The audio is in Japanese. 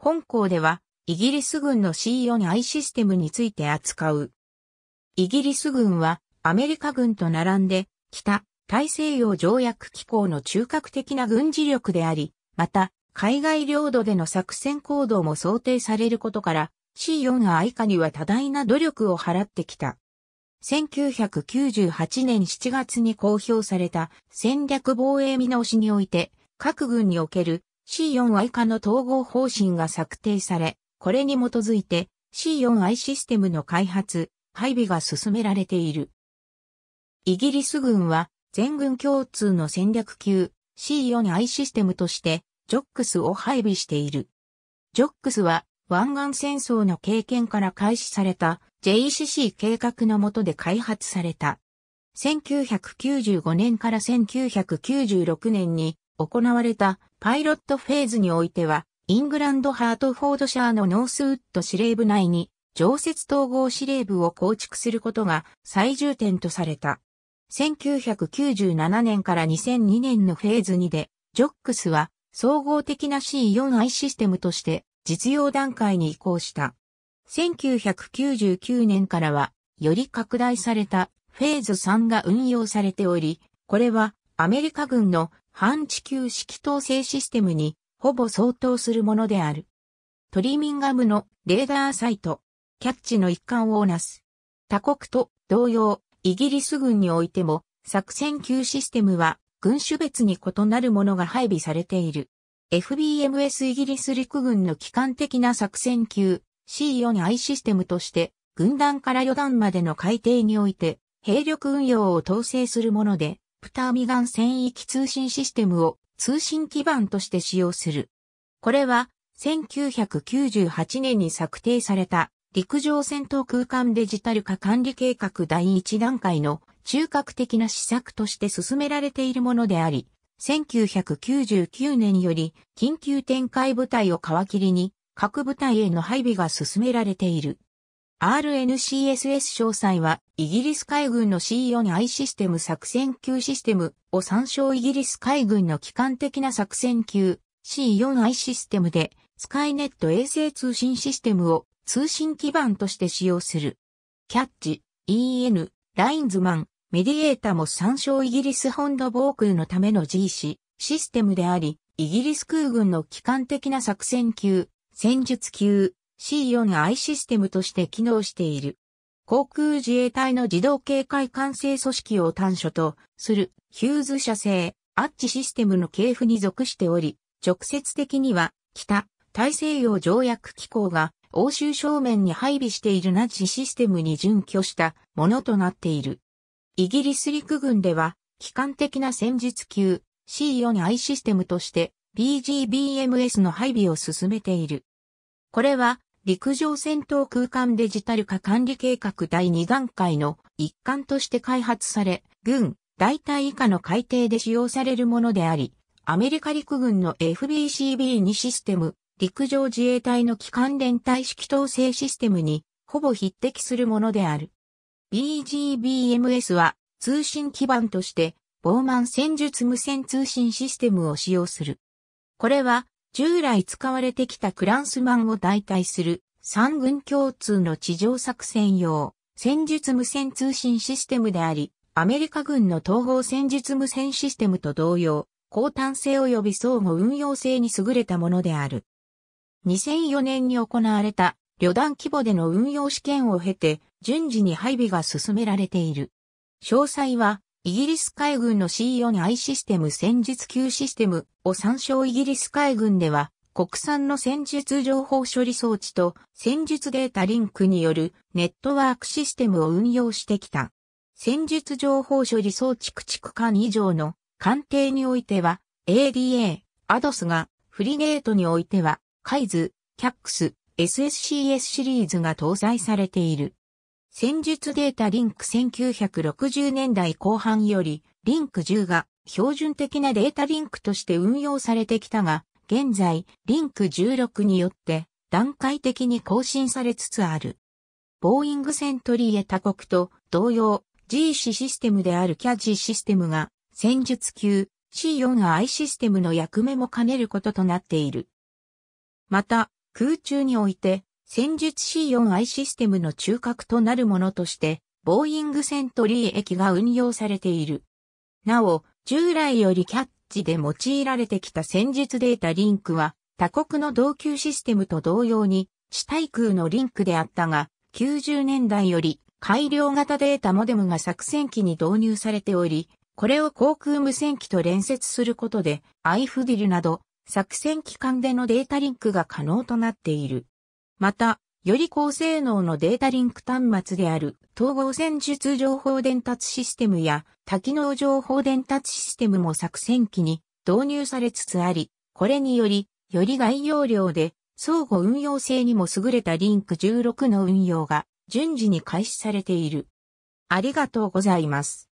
本校では、イギリス軍の C4I システムについて扱う。イギリス軍は、アメリカ軍と並んで、北、大西洋条約機構の中核的な軍事力であり、また、海外領土での作戦行動も想定されることから、C4 i 以下には多大な努力を払ってきた。1998年7月に公表された戦略防衛見直しにおいて、各軍における C4i 化の統合方針が策定され、これに基づいて C4i システムの開発、配備が進められている。イギリス軍は全軍共通の戦略級 C4i システムとしてジョックスを配備している。ジョックスは湾岸戦争の経験から開始された JECC 計画の下で開発された。1995年から1996年に行われたパイロットフェーズにおいては、イングランドハートフォードシャーのノースウッド司令部内に常設統合司令部を構築することが最重点とされた。1997年から2002年のフェーズ2で、ジョックスは総合的な C4I システムとして実用段階に移行した。1999年からは、より拡大されたフェーズ3が運用されており、これはアメリカ軍の半地球式統制システムにほぼ相当するものである。トリミンガムのレーダーサイト、キャッチの一環をなす。他国と同様、イギリス軍においても作戦級システムは軍種別に異なるものが配備されている。FBMS イギリス陸軍の機関的な作戦級 C4I システムとして軍団から余団までの海底において兵力運用を統制するもので、クターミガン線域通信システムを通信基盤として使用する。これは1998年に策定された陸上戦闘空間デジタル化管理計画第1段階の中核的な施策として進められているものであり、1999年より緊急展開部隊を皮切りに各部隊への配備が進められている。RNCSS 詳細は、イギリス海軍の C4I システム作戦級システムを参照イギリス海軍の機関的な作戦級 C4I システムで、スカイネット衛星通信システムを通信基盤として使用する。キャッチ、EN、ラインズマン、メディエータも参照イギリス本土防空のための G c システムであり、イギリス空軍の機関的な作戦級、戦術級、C4i システムとして機能している。航空自衛隊の自動警戒管制組織を端緒とするヒューズ社製アッチシステムの系譜に属しており、直接的には北大西洋条約機構が欧州正面に配備しているナチシステムに準拠したものとなっている。イギリス陸軍では、機関的な戦術級 C4i システムとして BGBMS の配備を進めている。これは陸上戦闘空間デジタル化管理計画第2段階の一環として開発され、軍、大体以下の海底で使用されるものであり、アメリカ陸軍の FBCB2 システム、陸上自衛隊の機関連帯式統制システムに、ほぼ匹敵するものである。BGBMS は通信基盤として、ボーマン戦術無線通信システムを使用する。これは従来使われてきたクランスマンを代替する三軍共通の地上作戦用戦術無線通信システムであり、アメリカ軍の統合戦術無線システムと同様、高端性及び相互運用性に優れたものである。2004年に行われた旅団規模での運用試験を経て、順次に配備が進められている。詳細はイギリス海軍の C4I システム戦術級システムを参照イギリス海軍では国産の戦術情報処理装置と戦術データリンクによるネットワークシステムを運用してきた。戦術情報処理装置駆逐艦以上の艦艇においては ADA、アドスがフリゲートにおいてはカイズ、キャックス、SSCS シリーズが搭載されている。戦術データリンク1960年代後半より、リンク10が標準的なデータリンクとして運用されてきたが、現在、リンク16によって段階的に更新されつつある。ボーイングセントリーへ他国と同様、GC システムであるキャジーシステムが戦術級 C4I システムの役目も兼ねることとなっている。また、空中において戦術 C4I システムの中核となるものとして、ボーイングセントリー駅が運用されている。なお、従来よりキャッチで用いられてきた戦術データリンクは、他国の同級システムと同様に、地対空のリンクであったが、90年代より改良型データモデムが作戦機に導入されており、これを航空無線機と連接することで、アイフディルなど作戦機関でのデータリンクが可能となっている。また、より高性能のデータリンク端末である統合戦術情報伝達システムや多機能情報伝達システムも作戦機に導入されつつあり、これにより、より概要量で相互運用性にも優れたリンク16の運用が順次に開始されている。ありがとうございます。